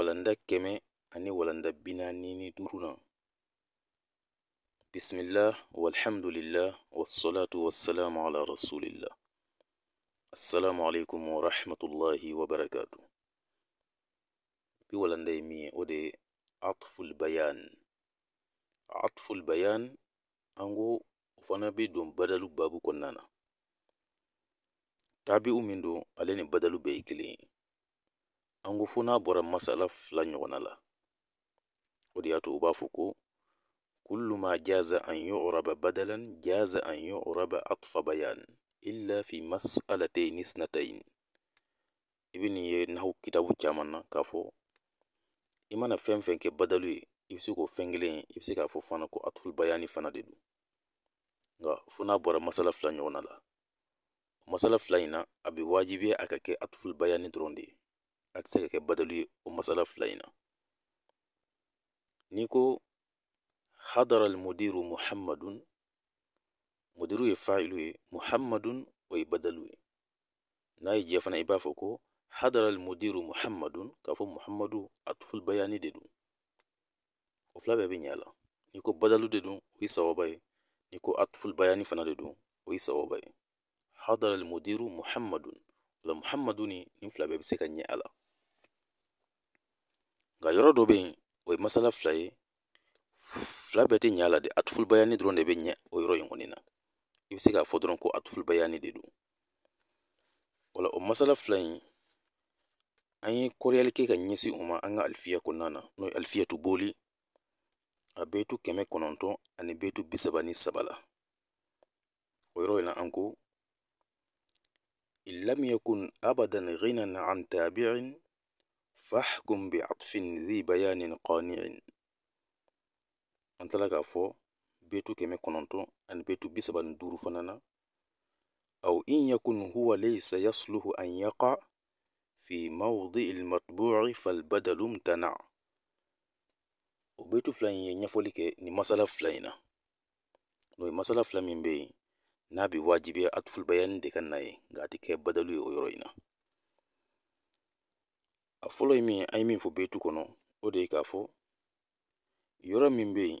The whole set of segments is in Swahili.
walanda kɛmɛ ani walanda binaani ni duuru na bisimilah walhamdulilah wasalaatu wasalaamu ala rasulillah asalaamu aleykum wa wabarakatu bi walanda ye min ye o de ye atful bayan atful bayan an ko o fana bɛ don badalu baabu kɔnɔna na taabi'u min don ale ni badalu bɛɛ ye kelen ye Angoufo n'a bɔra masala fila ɲɔgɔnna la o de y'a to u b'a fɔ ko kullu ma jaza an yu'raba badalan jaza an yu'raba atfa bayan illa fi mas'alatayn isnatayn i ye nahu kitabu caman na k'a fɔ i mana fɛn fɛn kɛ badalu ye i bɛ se k'o fɛn kelen i bɛ se k'a fɔ fana ko atful bayani fana de don nka fo n'a bɔra masala fila ɲɔgɔnna la masala fila in na a bɛ wajibiya a ka kɛ atful bayani dɔrɔn de ye akse ka badali o masala flaina niko hadara almudiru muhammadun mudiru ye fa'ilu ye muhammadun o ye badalu ye n'a ye jɛ fana i b'a fɔ ko hadara almudiru muhammadun k'a fɔ muhammadu atful bayani de don o fila bɛɛ bɛ ɲɛ n'i ko badalu de don o ye sawaba ye n'i ko atful bayani fana de don o ye sawaba ye hadara almudiru muhammadun o la muhammaduni nin fila bɛɛ se ka ɲɛ a la nka yɔrɔ dɔ bɛ yen o ye masala fila ye fila bɛɛ tɛ ɲɛ a la dɛ atufubayani dɔrɔn de bɛ ɲɛ o yɔrɔ in kɔni na i bɛ se k'a fɔ dɔrɔn ko atufubayani de don wala o masala fila in an ye kɔrɔyali kɛ ka ɲɛsin o ma an ka alifiya kɔnɔna na n'o ye alifiyatu boli a betu kɛmɛ kɔnɔntɔn ani betu bi saba ni saba la o yɔrɔ in na an ko in lam yakun abadan ghinan an فاحكم بعطف ذي بيان قانع an tila k'a fɔ betu keme kononto ani betu bisaban duru fanana duuru aw in yakun huwa laysa yasluhu an yaqa fi mawdii lmatbu'i falbadalu mtana o betu fila in ye ɲɛfɔli kɛ ni masala fila in na n'o masala fila min bɛ yen n'a atful bayani de ka na ye nka badalu ye o A fɔlɔ ye min ye an ye min fɔ betu kɔnɔ o de ye k'a fɔ yɔrɔ min bɛ yen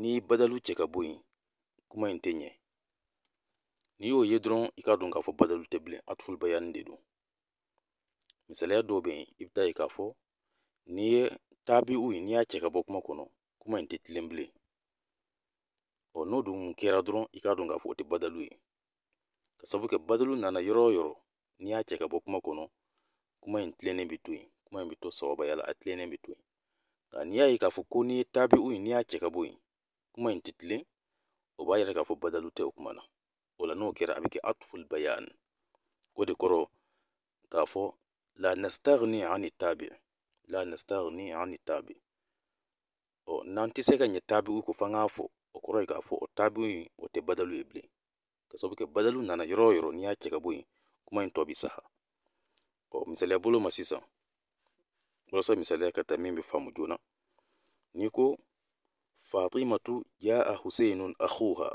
n'i badalu cɛ ka bɔ yen kuma in tɛ ɲɛ n'i y'o ye dɔrɔn i k'a dɔn k'a fɔ badalu tɛ bilen a de don misaliya dɔw bɛ yen i bɛ taa ye k'a fɔ n'i ye taabi u ye n'i y'a cɛ ka bɔ kuma kɔnɔ kuma in tɛ tilen bilen ɔ n'o dun kɛra dɔrɔn i k'a dɔn k'a fɔ o tɛ badalu ye ka sabu kɛ badalu nana yɔrɔ o yɔrɔ n'i y'a cɛ ka bɔ kuma kɔnɔ kuma in kilennen bɛ to yen kuma in bɛ to ba yala a kilennen bɛ to yen nka n'i y'a ye k'a fɔ ko n'i u taabiw n'i y'a cɛ ka bɔ yen kuma in tɛ kilen o b'a yira k'a fɔ badalu te o kuma na o la n'o kira a bɛ kɛ atful bayan ko de koro k'a fɔ la nastaghni ani tabi la nastaghni ani tabi o n'an tɛ se ka ɲɛ taabiw ko f'an k'a fɔ o koro ye k'a fɔ o taabiw in o te badalu ye bilen ka sabu ke badalu nana yoro yoro n'i y'a cɛ ka bɔ yen kuma in to bi saha misaliya bolo ma sisan walasa misaliya ka taa min bɛ faamu joona n'i ko fatimatu jaa husainun akhuha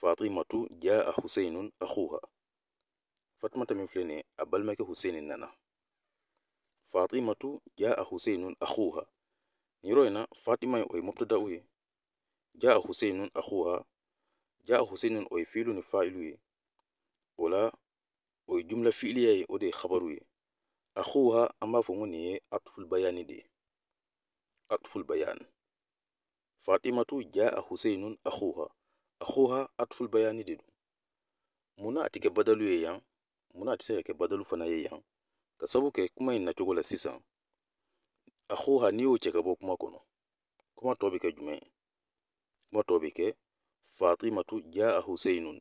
fatimatu jaa husainun akhuha fatimata min filɛ nin a balimakɛ husaini nana fatimatu jaa husainun akhuha nin yɔrɔ in na fatima o ye mubtada'u ye jaa husainun akhuha jaa husainun o ye filu ni fa'ilu ye o la o ye jumla fi'iliya ye o de ye khabaru ye a akhuha an b'a fɔ ko nin ye atful bayani de ye atful bayani fatimatu jaa husainun akhuha akhuha atful bayani de don munna a ti kɛ badalu ye yan munna a ti se ka kɛ badalu fana ye yan ka sabu kɛ kuma in nacogo la sisan akhuha n'i y'o cɛ ka bɔ kuma kɔnɔ kuma tɔ bɛ kɛ jumɛn ye kuma tɔ bɛ kɛ fatimatu a husainun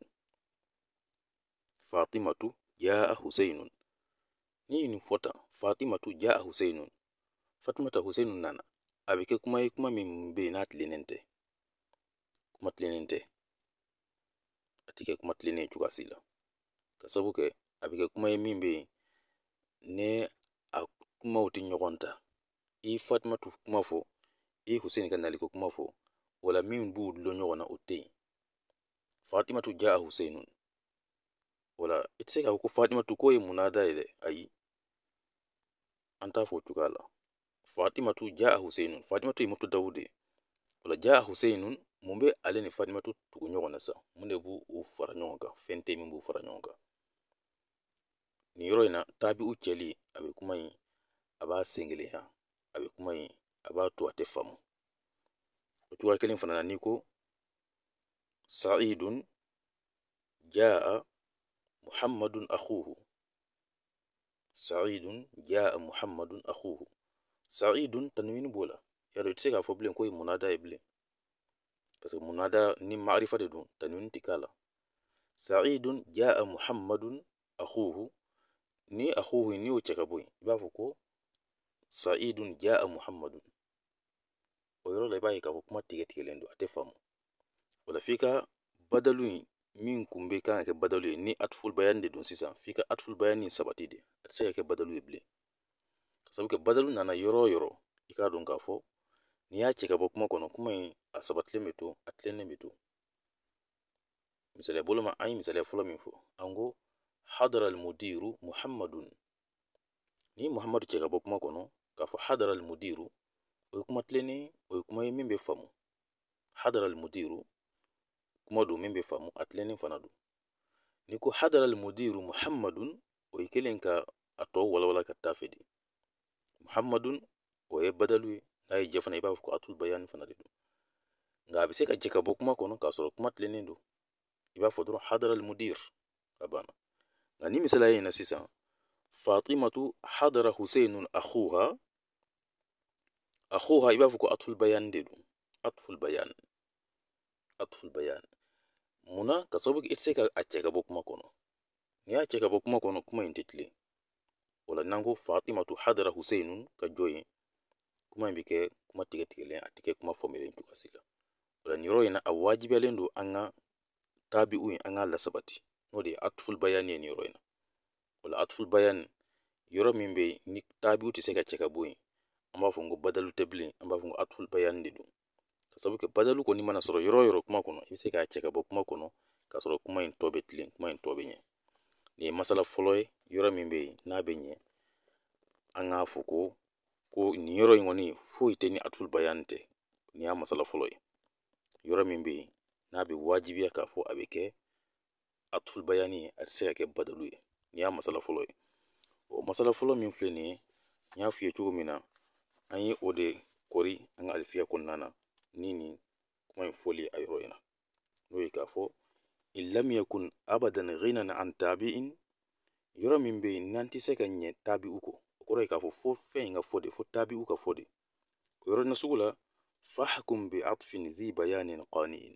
fatimatu jaa Husainun. Ni nin Fatima tu jaa Husainun. Fatima ta Husainun nana. Abike bɛ kɛ kuma ye kuma min bɛ n'a tilennen tɛ. Kuma tilennen tɛ. A tɛ kɛ kuma tilennen ye cogoya si la. Ka sabu kɛ a bɛ kɛ kuma ye min bɛ yen ni a kumaw tɛ Fatima tu kuma fɔ, i ye Husaini ka kuma fɔ, o la min b'u dulon ɲɔgɔn Fatima tu jaa Husainun wala la i tɛ se k'a fɔ ko fatimatu ko ye mun n'a da ye dɛ ayi an t'a fɔ o cogoya la fatimatu jaa huseyinu fatimatu ye moto dawude o jaa huseyinu mun ale ni fatima tu ɲɔgɔn na sa mun b'u u fara ɲɔgɔn kan fɛn tɛ min b'u fara ɲɔgɔn kan nin yɔrɔ in na taabi u cɛli a kuma in a b'a senkelenya a kuma in a to a tɛ faamu o cogoya kelen na n'i saidun jaa محمد أخوه سعيد جاء محمد أخوه سعيد تنوين بولا يا تسيغا فبلين كوي منادا يبلين بس منادا ني معرفة دون تنوين تكالا سعيد جاء محمد أخوه ني أخوه ni uceka boy ibafu ko saidun jaa muhammadun o yɔrɔ la i b'a ye k'a fɔ kuma tigɛ tigɛlen min kun bɛ kan ka kɛ badalu ye ni atulbayani de don sisan f'i ka atulbayani in sabati de a tɛ se ka kɛ badalu ye bilen ka kɛ badalu nana yɔrɔ yɔrɔ i k'a dɔn k'a fɔ n'i y'a cɛ ka bɔ kuma kɔnɔ kuma in a sabatilen bɛ to a tilennen bɛ to misaliya bolo an ye misaliya fɔlɔ min fɔ an ko hadara almudiru muhammadun ni muhammadu cɛ ka bɔ kuma kɔnɔ k'a fɔ hadara almudiru o ye kuma tilennen o ye kuma ye min bɛ faamu hadara almudiru كمدو مين بفهمو أتلين فنادو نيكو حضر المدير محمد ويكلين كا أتو ولا ولا كتافدي محمد ويبدلوي ناي جفن يبا فكو أتول بيان فنادو غابي سيكا جيكا بوكما كونو كاسر كمات لينين دو يبا فدرو حضر المدير أبانا غاني مسلاهي نسيسا فاطمة حضر حسين أخوها أخوها يبا فكو أطفل بيان دي دو أطفل بيان أطفل بيان muna ka sababu i tɛ ka a cɛ kuma kɔnɔ n'i y'a cɛ ka bɔ kuma kɔnɔ kuma in tɛ tilen o la hadara huseyinu ka jɔ kuma in kuma tigɛtigɛlen a tɛ kɛ kuma faamulen cogoya la o la nin na a wajibiyalen don an ka taabiw an k'a n'o de ye atufulbayani ye nin na o la atufulbayani yɔrɔ min ni taabiw tɛ se ka cɛ ka bɔ yen an badalu tɛ bilen an b'a fɔ de don sabu kɛ badalu kɔni mana soro yɔrɔ yɔrɔ kuma kɔnɔ i bɛ se k'a cɛ ka bɔ kuma kono k'a sɔrɔ kuma in tɔ bɛ kuma in tɔ bɛ ɲɛ masala fɔlɔ ye min bɛ n'a bɛ ɲɛ an k'a fɔ ko ko nin yɔrɔ in kɔni foyi tɛ ni y'a masala fɔlɔ ye min bɛ n'a bɛ waajibiya k'a fɔ a bɛ kɛ atulubayani ka kɛ badalu ye nin y'a masala fɔlɔ o masala fɔlɔ min filɛ nin y'a f'i ye cogo min na an ye o de ni nin kuma in fɔli a yɔrɔ in na n'o ye k'a fɔ kun abadan ghinan an tabi'in yɔrɔ min bɛ yen n'an tɛ se ka ɲɛ tabiw kɔ o kɔrɔ ye k'a fɔ fo fɛn in ka fɔ de fo tabiw ka fɔ de o yɔrɔ nasugu la fahkum bi atfin zi bayanin qani'in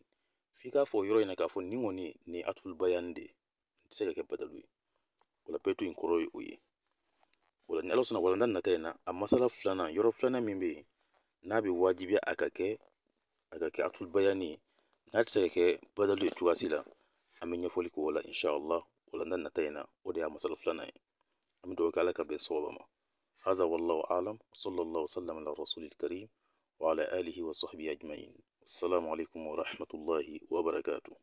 f'i k'a fɔ o yɔrɔ in na k'a fɔ nin kɔni nin ye atful bayani de n tɛ se ka kɛ badalu ye o la petu in kɔrɔ ye o ye o la ni ala sɔnna walanda nata in na a masala filanan yɔrɔ filanan min bɛ yen n'a bɛ wajibiya a ka kɛ a ka kɛ aktul bayani n'a tɛ se ka kɛ badalu ye cogoya la an bɛ ɲɛfɔli k'o la inshallah wala n'a nata in na o de y'a masala filanan ye an bɛ dɔw kɛ ala ka bɛn sababa ma هذا والله أعلم صلى الله وسلم على رسول الكريم وعلى آله وصحبه أجمعين السلام عليكم ورحمة الله وبركاته